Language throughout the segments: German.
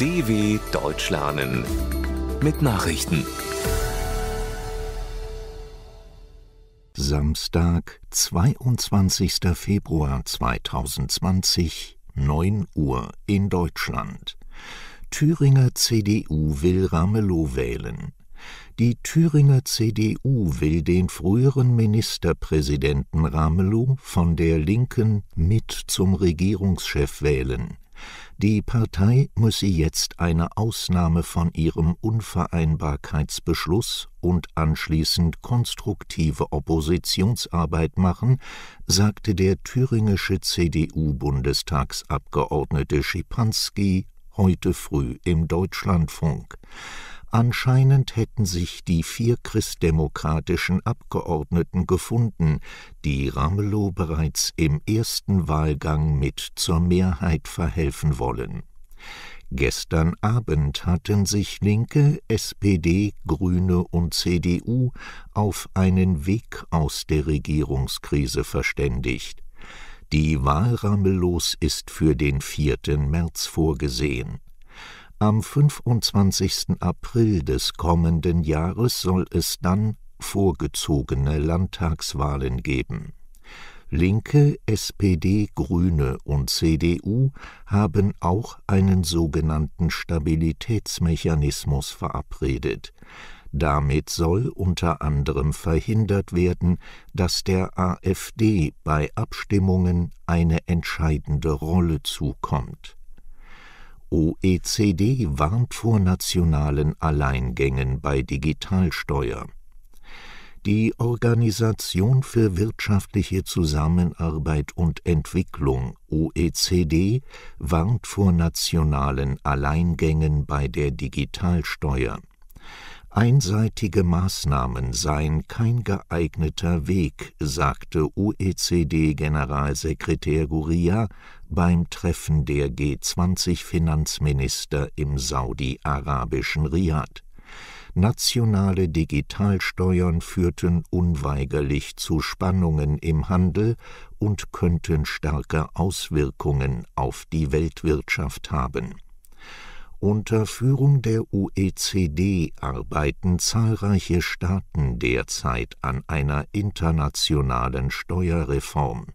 DW Deutsch lernen mit Nachrichten. Samstag, 22. Februar 2020, 9 Uhr in Deutschland. Thüringer CDU will Ramelow wählen. Die Thüringer CDU will den früheren Ministerpräsidenten Ramelow von der Linken mit zum Regierungschef wählen. Die Partei müsse jetzt eine Ausnahme von ihrem Unvereinbarkeitsbeschluss und anschließend konstruktive Oppositionsarbeit machen, sagte der thüringische CDU-Bundestagsabgeordnete Schipanski heute früh im Deutschlandfunk. Anscheinend hätten sich die vier christdemokratischen Abgeordneten gefunden, die Ramelow bereits im ersten Wahlgang mit zur Mehrheit verhelfen wollen. Gestern Abend hatten sich Linke, SPD, Grüne und CDU auf einen Weg aus der Regierungskrise verständigt. Die Wahl Ramelows ist für den 4. März vorgesehen. Am 25. April des kommenden Jahres soll es dann vorgezogene Landtagswahlen geben. Linke, SPD, Grüne und CDU haben auch einen sogenannten Stabilitätsmechanismus verabredet. Damit soll unter anderem verhindert werden, dass der AfD bei Abstimmungen eine entscheidende Rolle zukommt. OECD warnt vor nationalen Alleingängen bei Digitalsteuer. Die Organisation für wirtschaftliche Zusammenarbeit und Entwicklung OECD warnt vor nationalen Alleingängen bei der Digitalsteuer. Einseitige Maßnahmen seien kein geeigneter Weg, sagte OECD-Generalsekretär Gurria beim Treffen der G20-Finanzminister im saudi-arabischen Riad. Nationale Digitalsteuern führten unweigerlich zu Spannungen im Handel und könnten starke Auswirkungen auf die Weltwirtschaft haben. Unter Führung der OECD arbeiten zahlreiche Staaten derzeit an einer internationalen Steuerreform.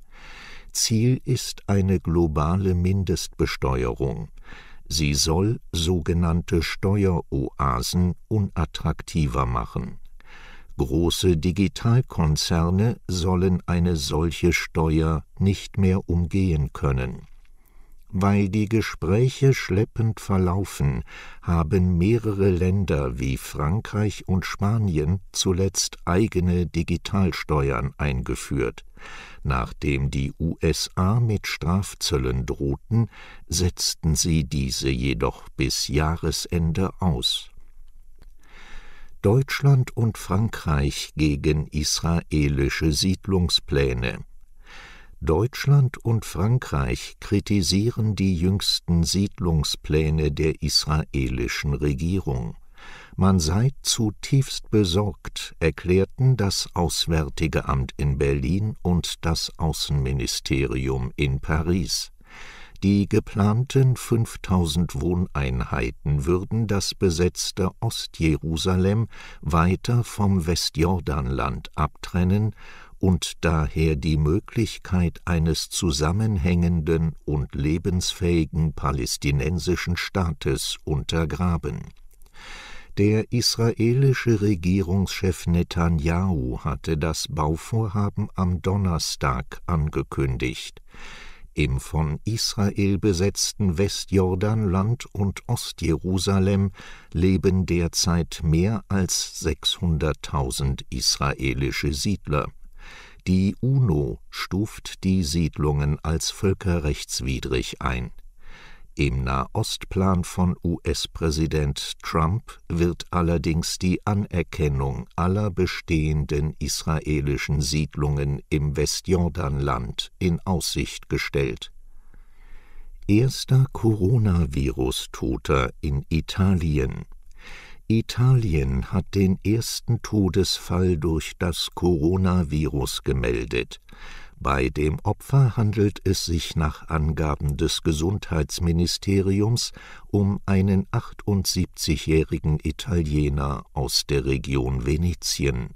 Ziel ist eine globale Mindestbesteuerung. Sie soll sogenannte Steueroasen unattraktiver machen. Große Digitalkonzerne sollen eine solche Steuer nicht mehr umgehen können. Weil die Gespräche schleppend verlaufen, haben mehrere Länder wie Frankreich und Spanien zuletzt eigene Digitalsteuern eingeführt. Nachdem die USA mit Strafzöllen drohten, setzten sie diese jedoch bis Jahresende aus. Deutschland und Frankreich gegen israelische Siedlungspläne Deutschland und Frankreich kritisieren die jüngsten Siedlungspläne der israelischen Regierung. Man sei zutiefst besorgt, erklärten das Auswärtige Amt in Berlin und das Außenministerium in Paris. Die geplanten 5000 Wohneinheiten würden das besetzte Ostjerusalem weiter vom Westjordanland abtrennen und daher die Möglichkeit eines zusammenhängenden und lebensfähigen palästinensischen Staates untergraben. Der israelische Regierungschef Netanjahu hatte das Bauvorhaben am Donnerstag angekündigt. Im von Israel besetzten Westjordanland und Ostjerusalem leben derzeit mehr als 600.000 israelische Siedler. Die UNO stuft die Siedlungen als völkerrechtswidrig ein. Im Nahostplan von US-Präsident Trump wird allerdings die Anerkennung aller bestehenden israelischen Siedlungen im Westjordanland in Aussicht gestellt. Erster Coronavirus-Toter in Italien Italien hat den ersten Todesfall durch das Coronavirus gemeldet. Bei dem Opfer handelt es sich nach Angaben des Gesundheitsministeriums um einen 78-jährigen Italiener aus der Region Venetien.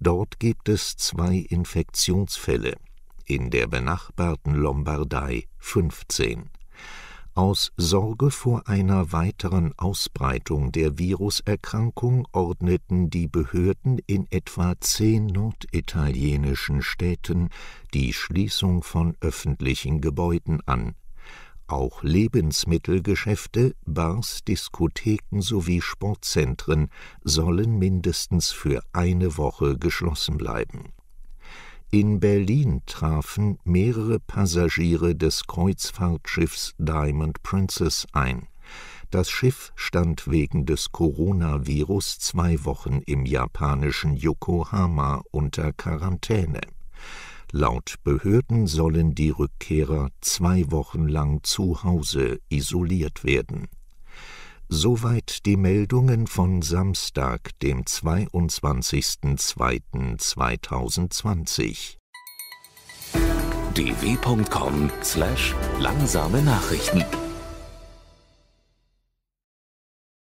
Dort gibt es zwei Infektionsfälle, in der benachbarten Lombardei 15. Aus Sorge vor einer weiteren Ausbreitung der Viruserkrankung ordneten die Behörden in etwa zehn norditalienischen Städten die Schließung von öffentlichen Gebäuden an. Auch Lebensmittelgeschäfte, Bars, Diskotheken sowie Sportzentren sollen mindestens für eine Woche geschlossen bleiben in Berlin trafen mehrere Passagiere des Kreuzfahrtschiffs Diamond Princess ein. Das Schiff stand wegen des Coronavirus zwei Wochen im japanischen Yokohama unter Quarantäne. Laut Behörden sollen die Rückkehrer zwei Wochen lang zu Hause isoliert werden Soweit die Meldungen von Samstag, dem 22.02.2020. dw.com/langsame slash Nachrichten